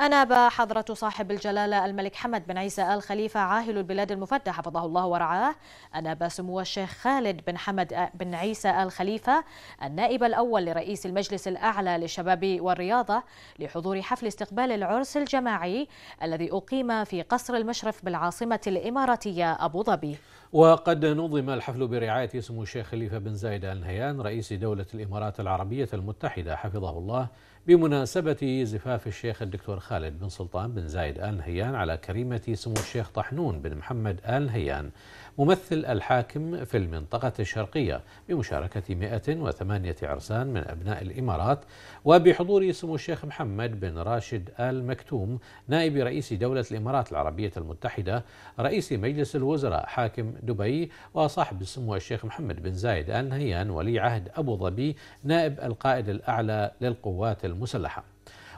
أناب حضرة صاحب الجلالة الملك حمد بن عيسى آل خليفة عاهل البلاد المفدى حفظه الله ورعاه أناب سمو الشيخ خالد بن حمد بن عيسى آل خليفة النائب الأول لرئيس المجلس الأعلى للشباب والرياضة لحضور حفل استقبال العرس الجماعي الذي أقيم في قصر المشرف بالعاصمة الإماراتية أبو ظبي وقد نظم الحفل برعاية سمو الشيخ خليفة بن زايد آل نهيان رئيس دولة الإمارات العربية المتحدة حفظه الله بمناسبة زفاف الشيخ الدكتور خالد بن سلطان بن زايد آل نهيان على كريمة سمو الشيخ طحنون بن محمد آل نهيان ممثل الحاكم في المنطقة الشرقية بمشاركة 108 عرسان من أبناء الإمارات وبحضور سمو الشيخ محمد بن راشد آل مكتوم نائب رئيس دولة الإمارات العربية المتحدة رئيس مجلس الوزراء حاكم دبي وصاحب سمو الشيخ محمد بن زايد آل نهيان ولي عهد أبو ظبي نائب القائد الأعلى للقوات المسلحة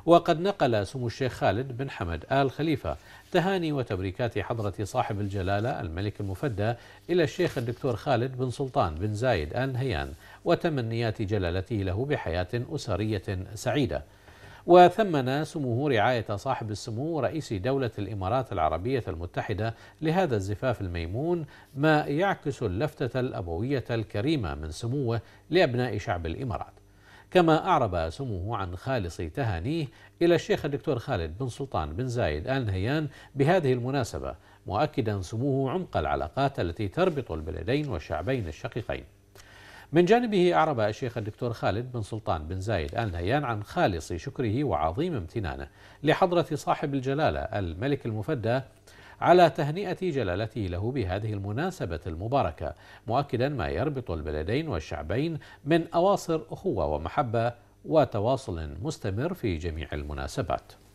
وقد نقل سمو الشيخ خالد بن حمد آل خليفة تهاني وتبريكات حضرة صاحب الجلالة الملك المفدى إلى الشيخ الدكتور خالد بن سلطان بن زايد آل نهيان وتمنيات جلالته له بحياة أسرية سعيدة وثمن سموه رعاية صاحب السمو رئيس دولة الإمارات العربية المتحدة لهذا الزفاف الميمون ما يعكس اللفتة الأبوية الكريمة من سموه لأبناء شعب الإمارات كما أعرب سموه عن خالص تهانيه إلى الشيخ الدكتور خالد بن سلطان بن زايد آل نهيان بهذه المناسبة مؤكدا سموه عمق العلاقات التي تربط البلدين والشعبين الشقيقين من جانبه أعرب الشيخ الدكتور خالد بن سلطان بن زايد آل نهيان عن خالص شكره وعظيم امتنانه لحضرة صاحب الجلالة الملك المفدى على تهنئة جلالته له بهذه المناسبة المباركة مؤكدا ما يربط البلدين والشعبين من أواصر أخوة ومحبة وتواصل مستمر في جميع المناسبات